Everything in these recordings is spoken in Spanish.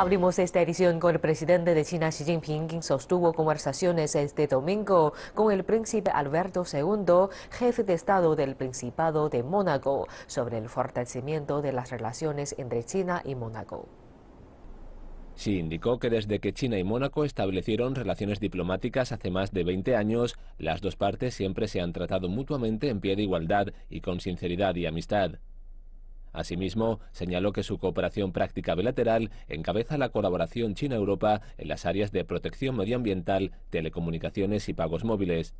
Abrimos esta edición con el presidente de China Xi Jinping, quien sostuvo conversaciones este domingo con el príncipe Alberto II, jefe de Estado del Principado de Mónaco, sobre el fortalecimiento de las relaciones entre China y Mónaco. Xi indicó que desde que China y Mónaco establecieron relaciones diplomáticas hace más de 20 años, las dos partes siempre se han tratado mutuamente en pie de igualdad y con sinceridad y amistad. Asimismo, señaló que su cooperación práctica bilateral encabeza la colaboración China-Europa en las áreas de protección medioambiental, telecomunicaciones y pagos móviles.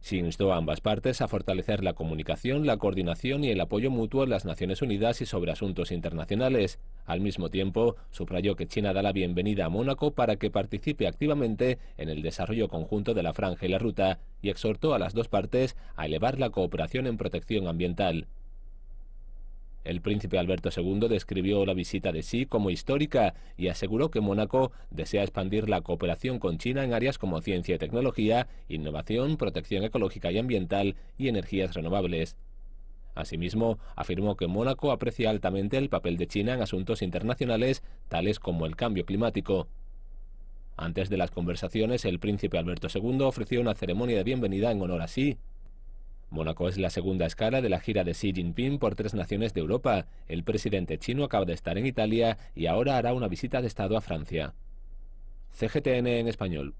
Se instó a ambas partes a fortalecer la comunicación, la coordinación y el apoyo mutuo en las Naciones Unidas y sobre asuntos internacionales. Al mismo tiempo, subrayó que China da la bienvenida a Mónaco para que participe activamente en el desarrollo conjunto de la franja y la ruta y exhortó a las dos partes a elevar la cooperación en protección ambiental. El príncipe Alberto II describió la visita de Xi como histórica y aseguró que Mónaco desea expandir la cooperación con China en áreas como ciencia y tecnología, innovación, protección ecológica y ambiental y energías renovables. Asimismo, afirmó que Mónaco aprecia altamente el papel de China en asuntos internacionales tales como el cambio climático. Antes de las conversaciones, el príncipe Alberto II ofreció una ceremonia de bienvenida en honor a Xi. Mónaco es la segunda escala de la gira de Xi Jinping por tres naciones de Europa. El presidente chino acaba de estar en Italia y ahora hará una visita de Estado a Francia. CGTN en español.